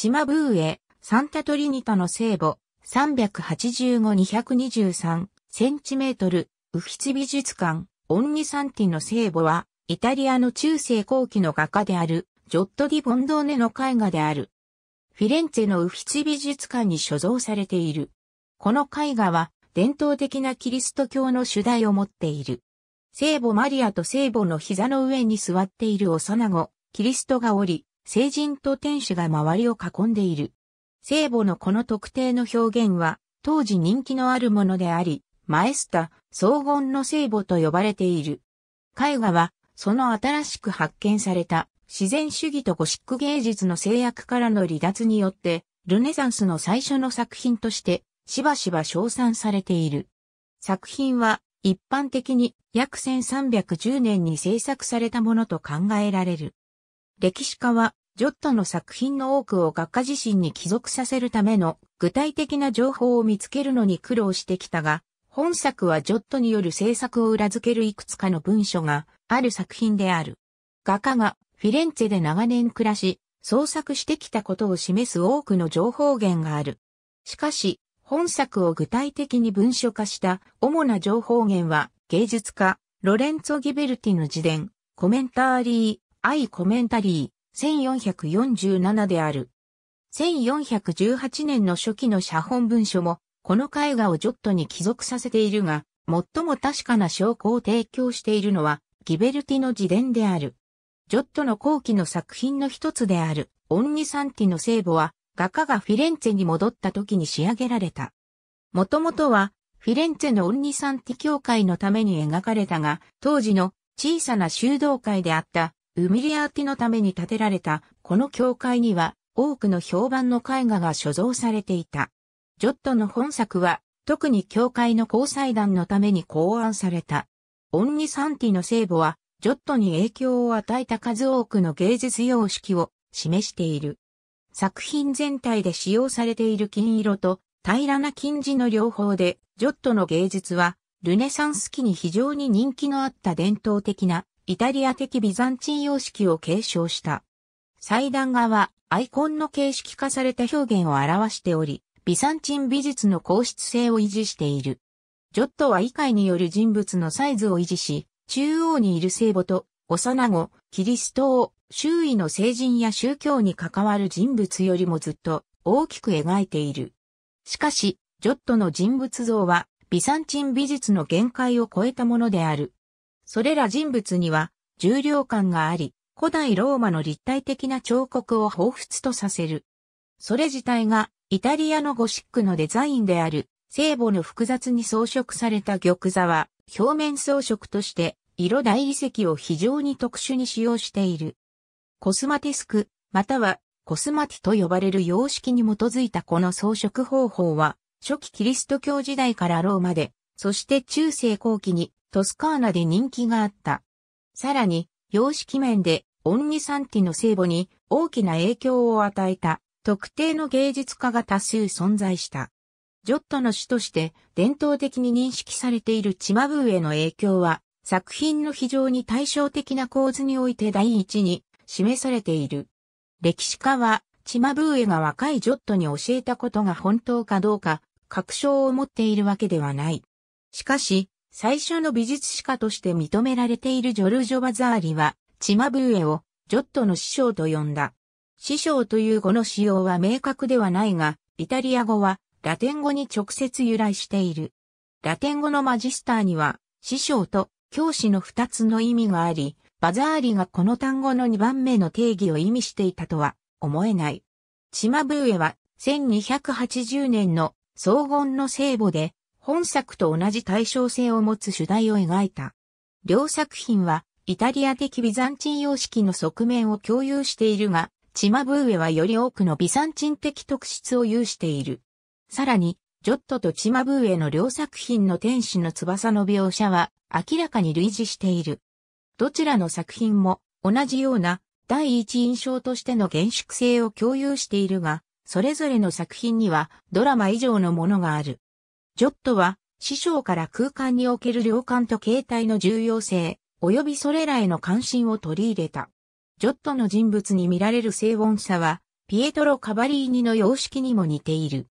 島ブーエ、サンタトリニタの聖母、385-223センチメートル、ウフィツ美術館、オンニサンティの聖母は、イタリアの中世後期の画家である、ジョット・ディ・ボンドーネの絵画である。フィレンツェのウフィツ美術館に所蔵されている。この絵画は、伝統的なキリスト教の主題を持っている。聖母マリアと聖母の膝の上に座っている幼子、キリストがおり、聖人と天使が周りを囲んでいる。聖母のこの特定の表現は、当時人気のあるものであり、マエスタ、荘厳の聖母と呼ばれている。絵画は、その新しく発見された自然主義とゴシック芸術の制約からの離脱によって、ルネサンスの最初の作品として、しばしば称賛されている。作品は、一般的に約1310年に制作されたものと考えられる。歴史家は、ジョットの作品の多くを学科自身に帰属させるための具体的な情報を見つけるのに苦労してきたが、本作はジョットによる制作を裏付けるいくつかの文書がある作品である。画家がフィレンツェで長年暮らし、創作してきたことを示す多くの情報源がある。しかし、本作を具体的に文書化した主な情報源は芸術家、ロレンツォ・ギベルティの自伝、コメンタリー、アイ・コメンタリー、1447である。1418年の初期の写本文書も、この絵画をジョットに帰属させているが、最も確かな証拠を提供しているのは、ギベルティの自伝である。ジョットの後期の作品の一つである、オンニサンティの聖母は、画家がフィレンツェに戻った時に仕上げられた。もともとは、フィレンツェのオンニサンティ教会のために描かれたが、当時の小さな修道会であったウミリアーティのために建てられたこの教会には多くの評判の絵画が所蔵されていた。ジョットの本作は特に教会の交際団のために考案された。オンニサンティの聖母はジョットに影響を与えた数多くの芸術様式を示している。作品全体で使用されている金色と平らな金字の両方で、ジョットの芸術はルネサンス期に非常に人気のあった伝統的なイタリア的ビザンチン様式を継承した。祭壇画はアイコンの形式化された表現を表しており、ビザンチン美術の皇室性を維持している。ジョットは異界による人物のサイズを維持し、中央にいる聖母と幼子、キリストを周囲の聖人や宗教に関わる人物よりもずっと大きく描いている。しかし、ジョットの人物像はビザンチン美術の限界を超えたものである。それら人物には重量感があり、古代ローマの立体的な彫刻を彷彿とさせる。それ自体がイタリアのゴシックのデザインである聖母の複雑に装飾された玉座は表面装飾として色大理石を非常に特殊に使用している。コスマティスク、またはコスマティと呼ばれる様式に基づいたこの装飾方法は初期キリスト教時代からローマで、そして中世後期にトスカーナで人気があった。さらに、様式面で、オンニサンティの聖母に大きな影響を与えた特定の芸術家が多数存在した。ジョットの種として伝統的に認識されているチマブーへの影響は作品の非常に対照的な構図において第一に示されている。歴史家はチマブーエが若いジョットに教えたことが本当かどうか確証を持っているわけではない。しかし、最初の美術史家として認められているジョルジョ・バザーリは、チマブーエを、ジョットの師匠と呼んだ。師匠という語の使用は明確ではないが、イタリア語は、ラテン語に直接由来している。ラテン語のマジスターには、師匠と教師の二つの意味があり、バザーリがこの単語の二番目の定義を意味していたとは思えない。チマブーエは1280年の荘厳の聖母で本作と同じ対称性を持つ主題を描いた。両作品は、イタリア的ビザンチン様式の側面を共有しているが、チマブーエはより多くのビザンチン的特質を有している。さらに、ジョットとチマブーエの両作品の天使の翼の描写は明らかに類似している。どちらの作品も同じような第一印象としての厳粛性を共有しているが、それぞれの作品にはドラマ以上のものがある。ジョットは、師匠から空間における量感と形態の重要性、及びそれらへの関心を取り入れた。ジョットの人物に見られる静音さは、ピエトロ・カバリーニの様式にも似ている。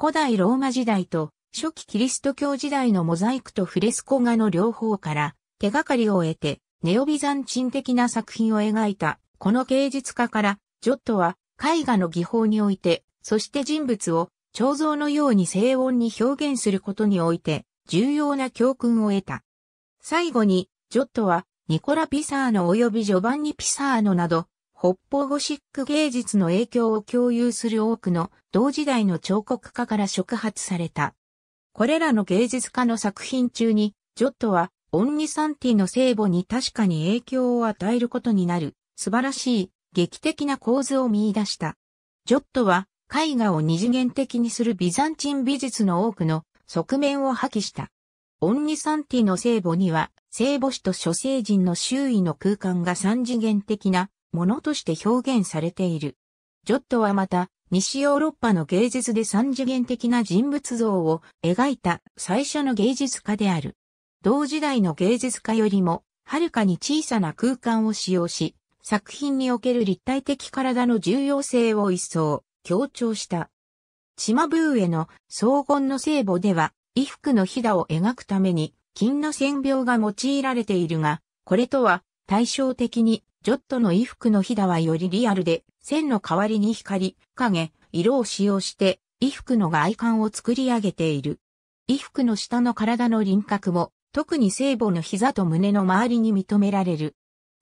古代ローマ時代と初期キリスト教時代のモザイクとフレスコ画の両方から手がかりを得てネオビザンチン的な作品を描いたこの芸術家からジョットは絵画の技法においてそして人物を彫像のように静音に表現することにおいて重要な教訓を得た。最後に、ジョットはニコラ・ピサーノ及びジョバンニ・ピサーノなど、北方ゴシック芸術の影響を共有する多くの同時代の彫刻家から触発された。これらの芸術家の作品中に、ジョットはオンニサンティの聖母に確かに影響を与えることになる素晴らしい劇的な構図を見出した。ジョットは絵画を二次元的にするビザンチン美術の多くの側面を破棄した。オンニサンティの聖母には、聖母子と諸聖人の周囲の空間が三次元的なものとして表現されている。ジョットはまた、西ヨーロッパの芸術で三次元的な人物像を描いた最初の芸術家である。同時代の芸術家よりも、はるかに小さな空間を使用し、作品における立体的体の重要性を一層強調した。島ブーエの荘厳の聖母では、衣服のひだを描くために、金の線描が用いられているが、これとは対照的に、ジョットの衣服のひだはよりリアルで、線の代わりに光、影、色を使用して、衣服の外観を作り上げている。衣服の下の体の輪郭も、特に聖母の膝と胸の周りに認められる。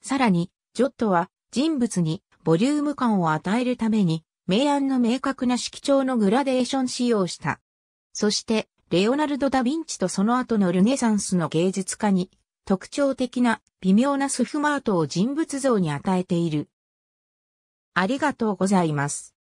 さらに、ジョットは人物にボリューム感を与えるために明暗の明確な色調のグラデーション使用した。そして、レオナルド・ダ・ヴィンチとその後のルネサンスの芸術家に、特徴的な微妙なスフマートを人物像に与えている。ありがとうございます。